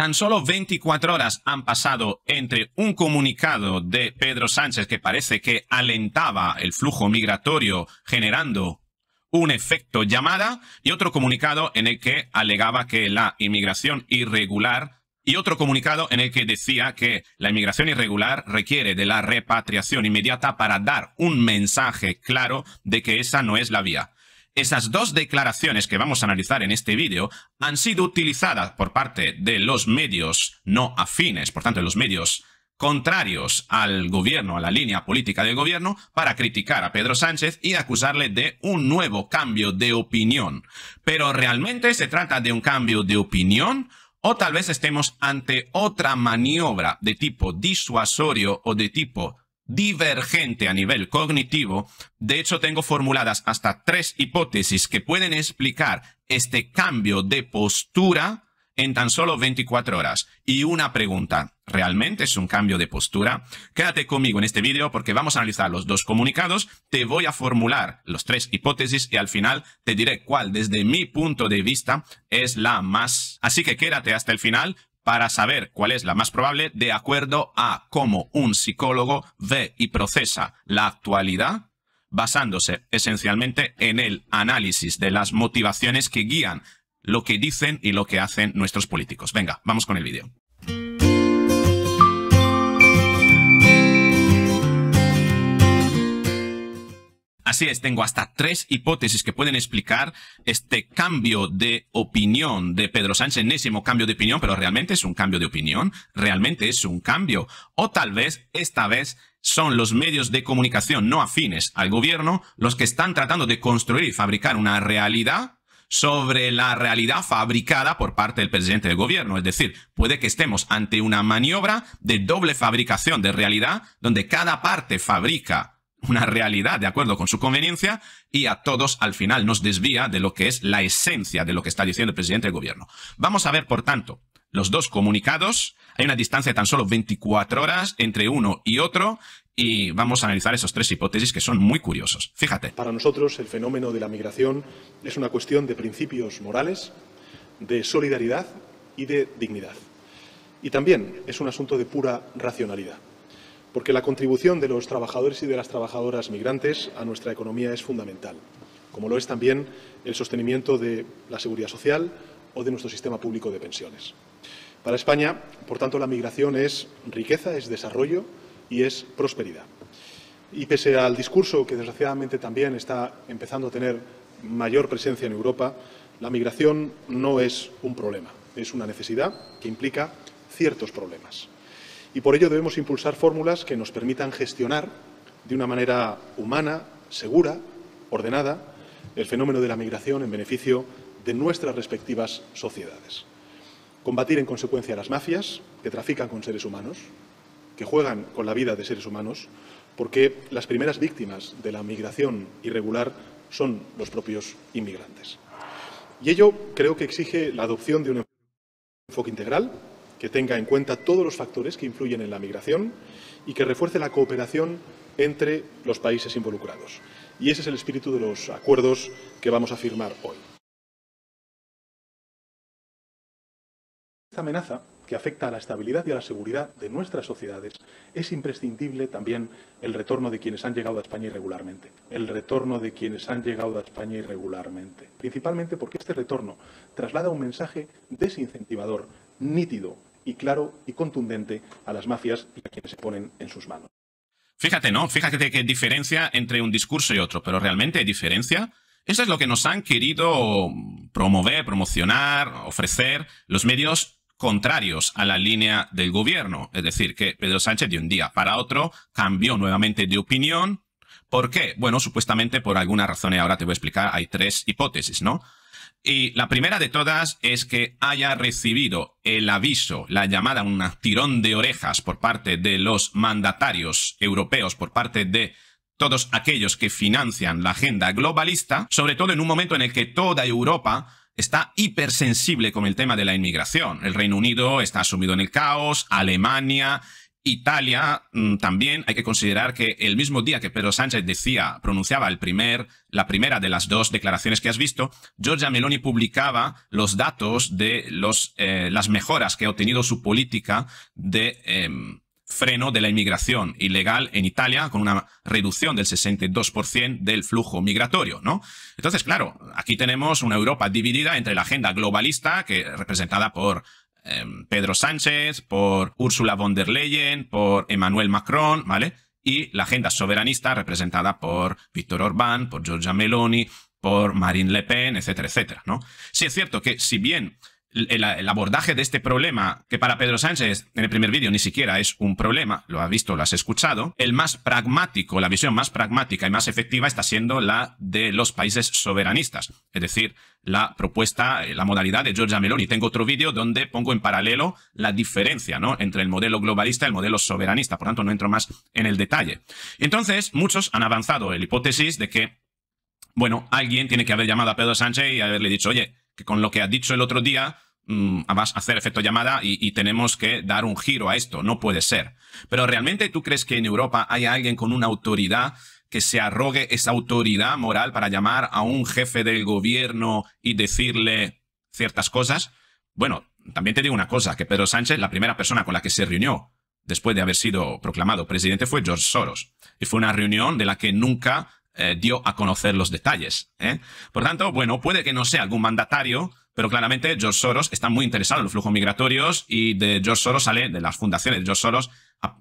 Tan solo 24 horas han pasado entre un comunicado de Pedro Sánchez que parece que alentaba el flujo migratorio generando un efecto llamada y otro comunicado en el que alegaba que la inmigración irregular y otro comunicado en el que decía que la inmigración irregular requiere de la repatriación inmediata para dar un mensaje claro de que esa no es la vía. Esas dos declaraciones que vamos a analizar en este vídeo han sido utilizadas por parte de los medios no afines, por tanto, de los medios contrarios al gobierno, a la línea política del gobierno, para criticar a Pedro Sánchez y acusarle de un nuevo cambio de opinión. Pero ¿realmente se trata de un cambio de opinión? O tal vez estemos ante otra maniobra de tipo disuasorio o de tipo divergente a nivel cognitivo. De hecho, tengo formuladas hasta tres hipótesis que pueden explicar este cambio de postura en tan solo 24 horas. Y una pregunta, ¿realmente es un cambio de postura? Quédate conmigo en este vídeo porque vamos a analizar los dos comunicados, te voy a formular los tres hipótesis y al final te diré cuál desde mi punto de vista es la más. Así que quédate hasta el final para saber cuál es la más probable de acuerdo a cómo un psicólogo ve y procesa la actualidad basándose esencialmente en el análisis de las motivaciones que guían lo que dicen y lo que hacen nuestros políticos. Venga, vamos con el vídeo. Así es, tengo hasta tres hipótesis que pueden explicar este cambio de opinión de Pedro Sánchez, enésimo cambio de opinión, pero realmente es un cambio de opinión, realmente es un cambio. O tal vez, esta vez, son los medios de comunicación no afines al gobierno los que están tratando de construir y fabricar una realidad sobre la realidad fabricada por parte del presidente del gobierno. Es decir, puede que estemos ante una maniobra de doble fabricación de realidad donde cada parte fabrica una realidad de acuerdo con su conveniencia y a todos al final nos desvía de lo que es la esencia de lo que está diciendo el presidente del gobierno. Vamos a ver, por tanto, los dos comunicados. Hay una distancia de tan solo 24 horas entre uno y otro y vamos a analizar esas tres hipótesis que son muy curiosos. Fíjate. Para nosotros el fenómeno de la migración es una cuestión de principios morales, de solidaridad y de dignidad. Y también es un asunto de pura racionalidad porque la contribución de los trabajadores y de las trabajadoras migrantes a nuestra economía es fundamental, como lo es también el sostenimiento de la seguridad social o de nuestro sistema público de pensiones. Para España, por tanto, la migración es riqueza, es desarrollo y es prosperidad. Y pese al discurso que desgraciadamente también está empezando a tener mayor presencia en Europa, la migración no es un problema, es una necesidad que implica ciertos problemas. Y por ello debemos impulsar fórmulas que nos permitan gestionar de una manera humana, segura, ordenada, el fenómeno de la migración en beneficio de nuestras respectivas sociedades. Combatir en consecuencia a las mafias que trafican con seres humanos, que juegan con la vida de seres humanos, porque las primeras víctimas de la migración irregular son los propios inmigrantes. Y ello creo que exige la adopción de un enfoque integral que tenga en cuenta todos los factores que influyen en la migración y que refuerce la cooperación entre los países involucrados. Y ese es el espíritu de los acuerdos que vamos a firmar hoy. Esta amenaza que afecta a la estabilidad y a la seguridad de nuestras sociedades, es imprescindible también el retorno de quienes han llegado a España irregularmente. El retorno de quienes han llegado a España irregularmente. Principalmente porque este retorno traslada un mensaje desincentivador, nítido, y claro y contundente a las mafias y a quienes se ponen en sus manos. Fíjate, ¿no? Fíjate qué diferencia entre un discurso y otro, pero realmente hay diferencia. Eso es lo que nos han querido promover, promocionar, ofrecer los medios contrarios a la línea del gobierno. Es decir, que Pedro Sánchez de un día para otro cambió nuevamente de opinión. ¿Por qué? Bueno, supuestamente por alguna razón, y ahora te voy a explicar, hay tres hipótesis, ¿no? Y la primera de todas es que haya recibido el aviso, la llamada, un tirón de orejas por parte de los mandatarios europeos, por parte de todos aquellos que financian la agenda globalista, sobre todo en un momento en el que toda Europa está hipersensible con el tema de la inmigración. El Reino Unido está sumido en el caos, Alemania Italia mm, también hay que considerar que el mismo día que Pedro Sánchez decía, pronunciaba el primer, la primera de las dos declaraciones que has visto, Giorgia Meloni publicaba los datos de los, eh, las mejoras que ha obtenido su política de em, freno de la inmigración ilegal en Italia con una reducción del 62% del flujo migratorio, ¿no? Entonces, claro, aquí tenemos una Europa dividida entre la agenda globalista, que representada por Em, Pedro Sánchez, por Ursula von der Leyen, por Emmanuel Macron, ¿vale? Y la agenda soberanista representada por Víctor Orbán, por Giorgia Meloni, por Marine Le Pen, etcétera, etcétera, ¿no? Sí es cierto que si bien el, abordaje de este problema, que para Pedro Sánchez en el primer vídeo ni siquiera es un problema, lo has visto, lo has escuchado, el más pragmático, la visión más pragmática y más efectiva está siendo la de los países soberanistas, es decir, la propuesta, eh, la modalidad de Giorgia Meloni. Tengo otro vídeo donde pongo en paralelo la diferencia ¿no? entre el modelo globalista y el modelo soberanista, por tanto no entro más en el detalle. Entonces, muchos han avanzado la hipótesis de que, bueno, alguien tiene que haber llamado a Pedro Sánchez y haberle dicho, oye, que con lo que ha dicho el otro día mm, ah, vas a hacer efecto llamada y, y tenemos que dar un giro a esto, no puede ser. Pero ¿realmente tú crees que en Europa hay alguien con una autoridad que se arrogue esa autoridad moral para llamar a un jefe del gobierno y decirle ciertas cosas? Bueno, también te digo una cosa, que Pedro Sánchez, la primera persona con la que se reunió después de haber sido proclamado presidente fue George Soros. Y fue una reunión de la que nunca eh, dio a conocer los detalles. ¿eh? Por tanto, bueno, puede que no sea algún mandatario, pero claramente George Soros está muy interesado en los flujos migratorios y de George Soros sale, de las fundaciones de George Soros,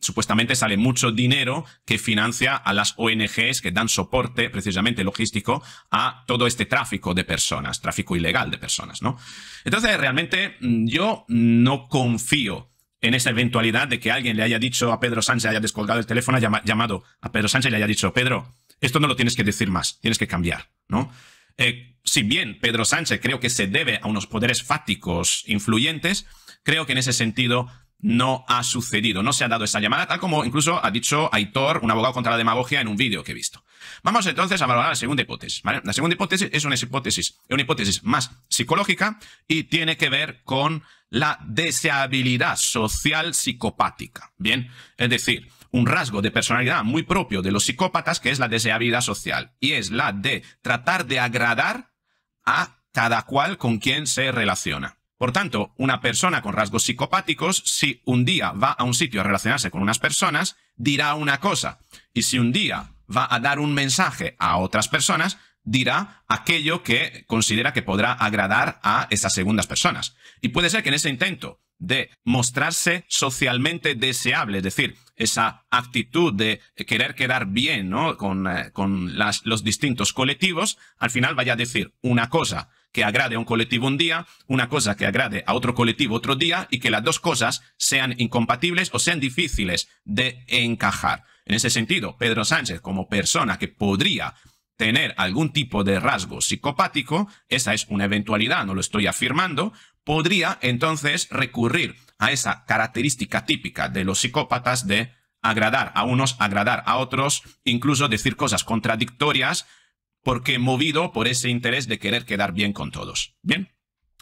supuestamente sale mucho dinero que financia a las ONGs que dan soporte precisamente logístico a todo este tráfico de personas, tráfico ilegal de personas, ¿no? Entonces, realmente mm, yo no confío en esa eventualidad de que alguien le haya dicho a Pedro Sánchez, haya descolgado el teléfono, haya llamado a Pedro Sánchez y le haya dicho, Pedro, esto no lo tienes que decir más, tienes que cambiar, ¿no? Eh, si bien Pedro Sánchez creo que se debe a unos poderes fáticos influyentes, creo que en ese sentido no ha sucedido, no se ha dado esa llamada, tal como incluso ha dicho Aitor, un abogado contra la demagogia, en un vídeo que he visto. Vamos entonces a valorar la segunda hipótesis. ¿vale? La segunda hipótesis es una hipótesis, una hipótesis más psicológica y tiene que ver con la deseabilidad social psicopática. Bien, es decir, un rasgo de personalidad muy propio de los psicópatas que es la deseabilidad social y es la de tratar de agradar a cada cual con quien se relaciona. Por tanto, una persona con rasgos psicopáticos, si un día va a un sitio a relacionarse con unas personas, dirá una cosa. Y si un día va a dar un mensaje a otras personas, dirá aquello que considera que podrá agradar a esas segundas personas. Y puede ser que en ese intento de mostrarse socialmente deseable, es decir, esa actitud de querer quedar bien ¿no? con, eh, con las, los distintos colectivos, al final vaya a decir una cosa que agrade a un colectivo un día, una cosa que agrade a otro colectivo otro día y que las dos cosas sean incompatibles o sean difíciles de encajar. En ese sentido, Pedro Sánchez como persona que podría tener algún tipo de rasgo psicopático, esa es una eventualidad, no lo estoy afirmando, podría entonces recurrir a esa característica típica de los psicópatas de agradar a unos, agradar a otros, incluso decir cosas contradictorias, porque movido por ese interés de querer quedar bien con todos. Bien,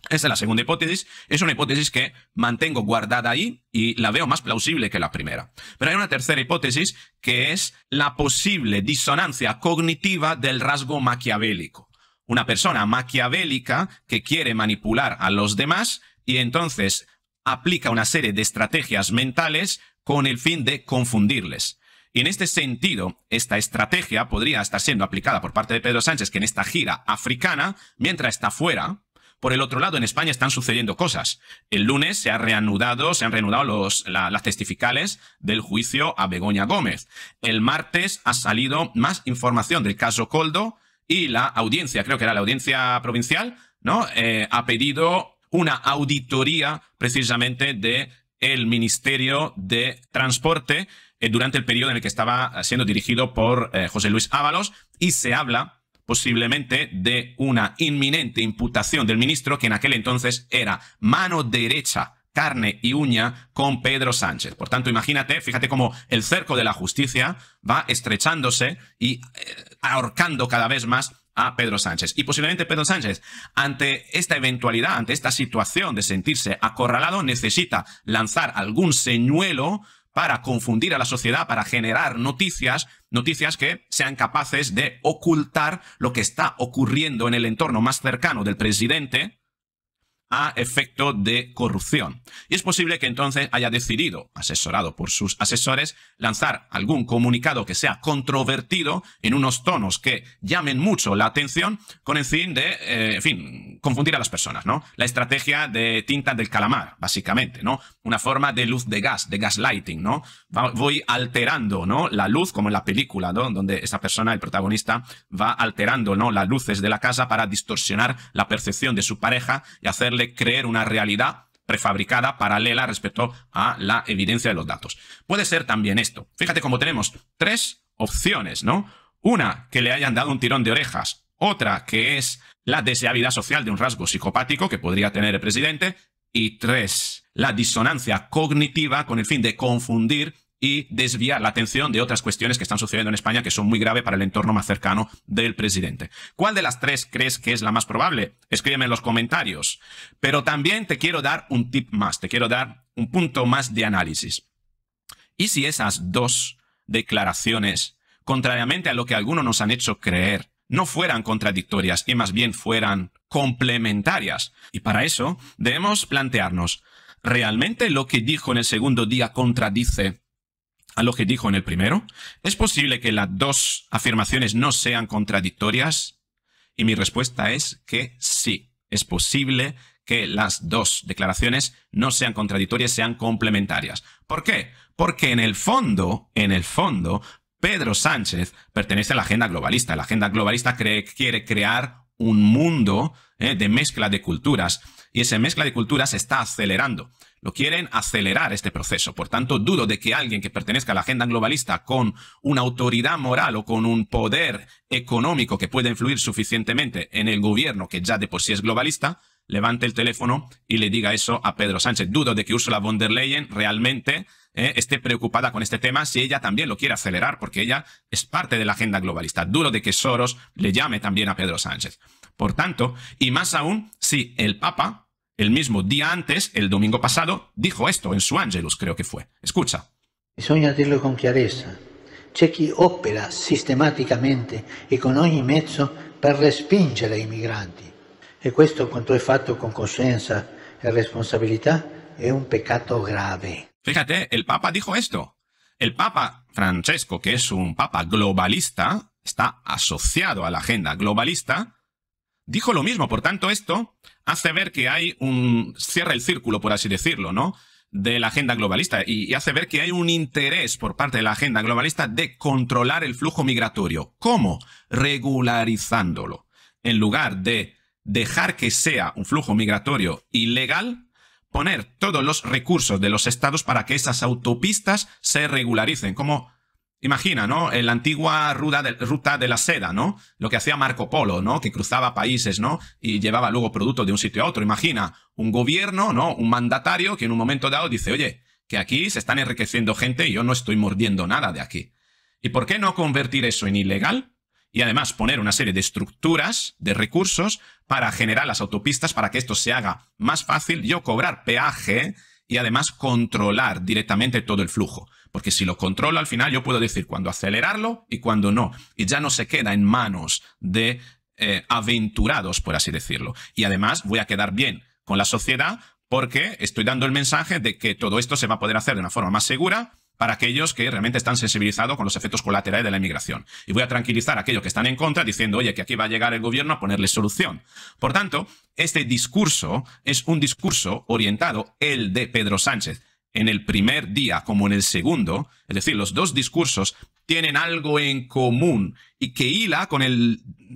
esa es la segunda hipótesis. Es una hipótesis que mantengo guardada ahí y la veo más plausible que la primera. Pero hay una tercera hipótesis que es la posible disonancia cognitiva del rasgo maquiavélico una persona maquiavélica que quiere manipular a los demás y entonces aplica una serie de estrategias mentales con el fin de confundirles. Y en este sentido, esta estrategia podría estar siendo aplicada por parte de Pedro Sánchez, que en esta gira africana, mientras está fuera, por el otro lado, en España están sucediendo cosas. El lunes se, ha reanudado, se han reanudado los, las testificales del juicio a Begoña Gómez. El martes ha salido más información del caso Coldo y la audiencia, creo que era la audiencia provincial, ¿no? Eh, ha pedido una auditoría precisamente de el Ministerio de Transporte eh, durante el periodo en el que estaba siendo dirigido por eh, José Luis Ábalos y se habla posiblemente de una inminente imputación del ministro que en aquel entonces era mano derecha carne y uña con Pedro Sánchez. Por tanto, imagínate, fíjate cómo el cerco de la justicia va estrechándose y eh, ahorcando cada vez más a Pedro Sánchez. Y posiblemente Pedro Sánchez, ante esta eventualidad, ante esta situación de sentirse acorralado, necesita lanzar algún señuelo para confundir a la sociedad, para generar noticias, noticias que sean capaces de ocultar lo que está ocurriendo en el entorno más cercano del presidente, a efecto de corrupción. Y es posible que entonces haya decidido, asesorado por sus asesores, lanzar algún comunicado que sea controvertido en unos tonos que llamen mucho la atención con el fin de, eh, en fin, confundir a las personas, ¿no? La estrategia de tinta del calamar, básicamente, ¿no? Una forma de luz de gas, de gaslighting, ¿no? Voy alterando, ¿no? La luz, como en la película, ¿no? Donde esa persona, el protagonista, va alterando, ¿no? Las luces de la casa para distorsionar la percepción de su pareja y hacerle creer una realidad prefabricada, paralela respecto a la evidencia de los datos. Puede ser también esto. Fíjate cómo tenemos tres opciones, ¿no? Una, que le hayan dado un tirón de orejas. Otra, que es la deseabilidad social de un rasgo psicopático que podría tener el presidente, y tres, la disonancia cognitiva con el fin de confundir y desviar la atención de otras cuestiones que están sucediendo en España que son muy graves para el entorno más cercano del presidente. ¿Cuál de las tres crees que es la más probable? Escríbeme en los comentarios. Pero también te quiero dar un tip más, te quiero dar un punto más de análisis. ¿Y si esas dos declaraciones, contrariamente a lo que algunos nos han hecho creer, no fueran contradictorias y más bien fueran complementarias. Y para eso debemos plantearnos, ¿realmente lo que dijo en el segundo día contradice a lo que dijo en el primero? ¿Es posible que las dos afirmaciones no sean contradictorias? Y mi respuesta es que sí, es posible que las dos declaraciones no sean contradictorias, sean complementarias. ¿Por qué? Porque en el fondo, en el fondo, Pedro Sánchez pertenece a la agenda globalista. La agenda globalista quiere crear un mundo eh, de mezcla de culturas y esa mezcla de culturas se está acelerando. Lo quieren acelerar este proceso. Por tanto, dudo de que alguien que pertenezca a la agenda globalista con una autoridad moral o con un poder económico que pueda influir suficientemente en el gobierno que ya de por sí es globalista, levante el teléfono y le diga eso a Pedro Sánchez. Dudo de que Ursula von der Leyen realmente eh, esté preocupada con este tema si ella también lo quiere acelerar, porque ella es parte de la agenda globalista. Dudo de que Soros le llame también a Pedro Sánchez. Por tanto, y más aún si el Papa, el mismo día antes, el domingo pasado, dijo esto en su Angelus, creo que fue. Escucha. Bisogna dirlo con claridad C'è opera sistematicamente con ogni mezzo per respingere i migranti. Y e esto, cuando es hecho con conciencia y e responsabilidad, es un pecado grave. Fíjate, el Papa dijo esto. El Papa Francesco, que es un Papa globalista, está asociado a la agenda globalista, dijo lo mismo. Por tanto, esto hace ver que hay un... cierra el círculo, por así decirlo, ¿no? De la agenda globalista y hace ver que hay un interés por parte de la agenda globalista de controlar el flujo migratorio. ¿Cómo? Regularizándolo. En lugar de dejar que sea un flujo migratorio ilegal, poner todos los recursos de los estados para que esas autopistas se regularicen, como Imagina, ¿no? En la antigua ruta de, ruta de la seda, ¿no? Lo que hacía Marco Polo, ¿no? Que cruzaba países, ¿no? Y llevaba luego productos de un sitio a otro. Imagina un gobierno, ¿no? Un mandatario que en un momento dado dice, oye, que aquí se están enriqueciendo gente y yo no estoy mordiendo nada de aquí. ¿Y por qué no convertir eso en ilegal? y además poner una serie de estructuras, de recursos para generar las autopistas para que esto se haga más fácil, yo cobrar peaje y además controlar directamente todo el flujo. Porque si lo controlo al final yo puedo decir cuándo acelerarlo y cuándo no. Y ya no se queda en manos de eh, aventurados, por así decirlo. Y además voy a quedar bien con la sociedad porque estoy dando el mensaje de que todo esto se va a poder hacer de una forma más segura para aquellos que realmente están sensibilizados con los efectos colaterales de la inmigración. Y voy a tranquilizar a aquellos que están en contra diciendo, oye, que aquí va a llegar el gobierno a ponerle solución. Por tanto, este discurso es un discurso orientado, el de Pedro Sánchez, en el primer día como en el segundo, es decir, los dos discursos tienen algo en común y que hila con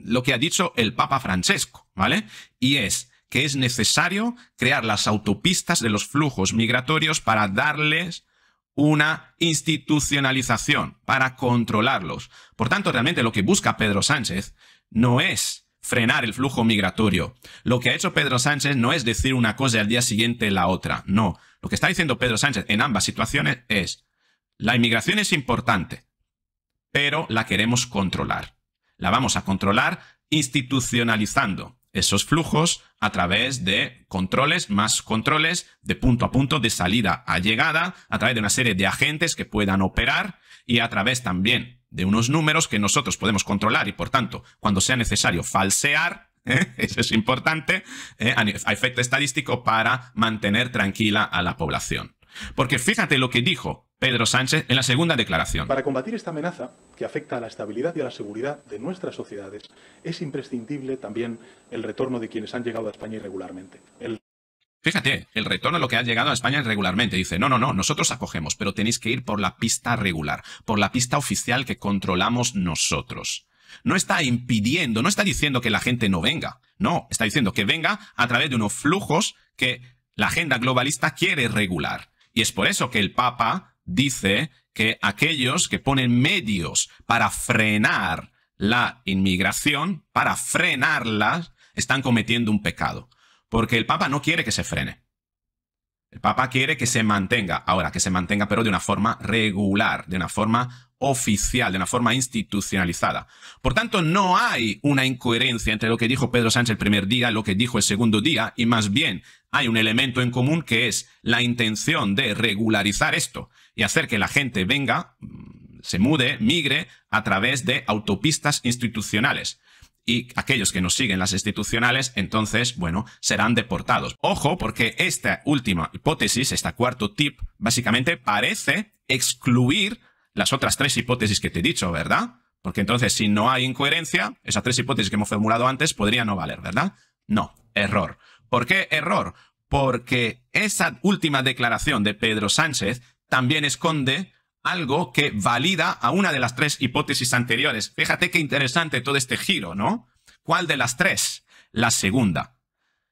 lo que ha dicho el Papa Francesco, ¿vale? Y es que es necesario crear las autopistas de los flujos migratorios para darles una institucionalización para controlarlos. Por tanto, realmente lo que busca Pedro Sánchez no es frenar el flujo migratorio. Lo que ha hecho Pedro Sánchez no es decir una cosa y al día siguiente la otra. No. Lo que está diciendo Pedro Sánchez en ambas situaciones es, la inmigración es importante, pero la queremos controlar. La vamos a controlar institucionalizando, esos flujos a través de controles, más controles de punto a punto, de salida a llegada, a través de una serie de agentes que puedan operar y a través también de unos números que nosotros podemos controlar y por tanto, cuando sea necesario falsear, ¿eh? eso es importante, ¿eh? a efecto estadístico para mantener tranquila a la población. Porque fíjate lo que dijo Pedro Sánchez en la segunda declaración. Para combatir esta amenaza, que afecta a la estabilidad y a la seguridad de nuestras sociedades, es imprescindible también el retorno de quienes han llegado a España irregularmente. Fíjate, el retorno de lo que ha llegado a España irregularmente. Dice, no, no, no, nosotros acogemos, pero tenéis que ir por la pista regular, por la pista oficial que controlamos nosotros. No está impidiendo, no está diciendo que la gente no venga. No, está diciendo que venga a través de unos flujos que la agenda globalista quiere regular. Y es por eso que el Papa dice que aquellos que ponen medios para frenar la inmigración, para frenarla, están cometiendo un pecado. Porque el Papa no quiere que se frene. El Papa quiere que se mantenga, ahora, que se mantenga, pero de una forma regular, de una forma oficial, de una forma institucionalizada. Por tanto, no hay una incoherencia entre lo que dijo Pedro Sánchez el primer día, lo que dijo el segundo día, y más bien hay un elemento en común que es la intención de regularizar esto y hacer que la gente venga, mm, se mude, migre a través de autopistas institucionales. Y aquellos que nos siguen las institucionales, entonces, bueno, serán deportados. Ojo, porque esta última hipótesis, esta cuarto tip, básicamente parece excluir las otras tres hipótesis que te he dicho, ¿verdad? Porque entonces, si no hay incoherencia, esas tres hipótesis que hemos formulado antes podrían no valer, ¿verdad? No, error. ¿Por qué error? Porque esa última declaración de Pedro Sánchez también esconde algo que valida a una de las tres hipótesis anteriores. Fíjate qué interesante todo este giro, ¿no? ¿Cuál de las tres? La segunda,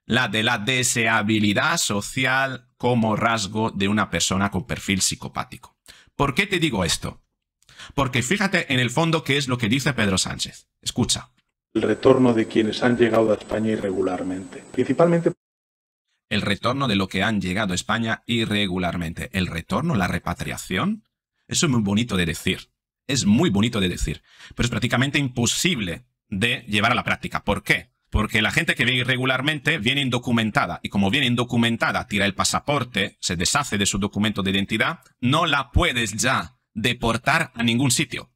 la de la deseabilidad social como rasgo de una persona con perfil psicopático. ¿Por qué te digo esto? Porque fíjate en el fondo qué es lo que dice Pedro Sánchez. Escucha. El retorno de quienes han llegado a España irregularmente, principalmente el retorno de lo que han llegado a España irregularmente. El retorno, la repatriación, eso es muy bonito de decir. Es muy bonito de decir, pero es prácticamente imposible de llevar a la práctica. ¿Por qué? Porque la gente que viene irregularmente viene indocumentada y como viene indocumentada, tira el pasaporte, se deshace de su documento de identidad, no la puedes ya deportar a ningún sitio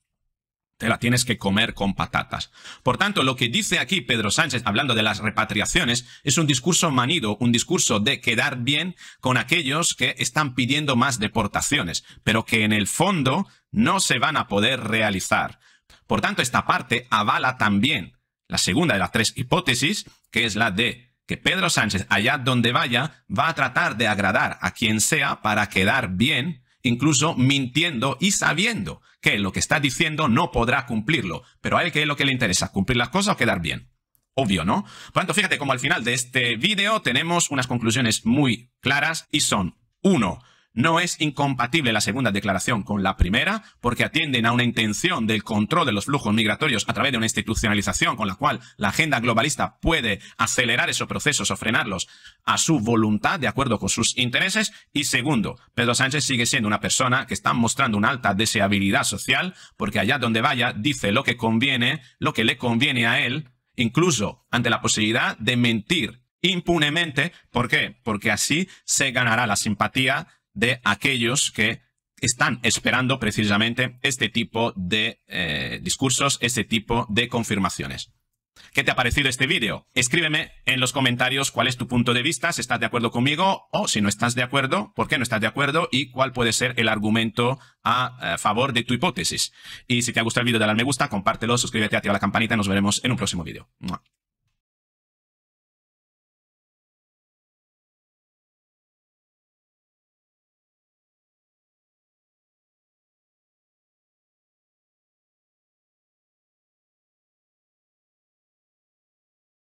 te la tienes que comer con patatas. Por tanto, lo que dice aquí Pedro Sánchez, hablando de las repatriaciones, es un discurso manido, un discurso de quedar bien con aquellos que están pidiendo más deportaciones, pero que en el fondo no se van a poder realizar. Por tanto, esta parte avala también la segunda de las tres hipótesis, que es la de que Pedro Sánchez, allá donde vaya, va a tratar de agradar a quien sea para quedar bien incluso mintiendo y sabiendo que lo que está diciendo no podrá cumplirlo. Pero a él, ¿qué es lo que le interesa? ¿Cumplir las cosas o quedar bien? Obvio, ¿no? Por tanto, fíjate como al final de este vídeo tenemos unas conclusiones muy claras y son, uno, no es incompatible la segunda declaración con la primera porque atienden a una intención del control de los flujos migratorios a través de una institucionalización con la cual la agenda globalista puede acelerar esos procesos o frenarlos a su voluntad de acuerdo con sus intereses. Y segundo, Pedro Sánchez sigue siendo una persona que está mostrando una alta deseabilidad social porque allá donde vaya dice lo que conviene, lo que le conviene a él, incluso ante la posibilidad de mentir impunemente. ¿Por qué? Porque así se ganará la simpatía de aquellos que están esperando precisamente este tipo de eh, discursos, este tipo de confirmaciones. ¿Qué te ha parecido este vídeo? Escríbeme en los comentarios cuál es tu punto de vista, si estás de acuerdo conmigo o si no estás de acuerdo, por qué no estás de acuerdo y cuál puede ser el argumento a, eh, favor de tu hipótesis. Y si te ha gustado el vídeo, dale al me gusta, compártelo, suscríbete, activa la campanita y nos veremos en un próximo vídeo.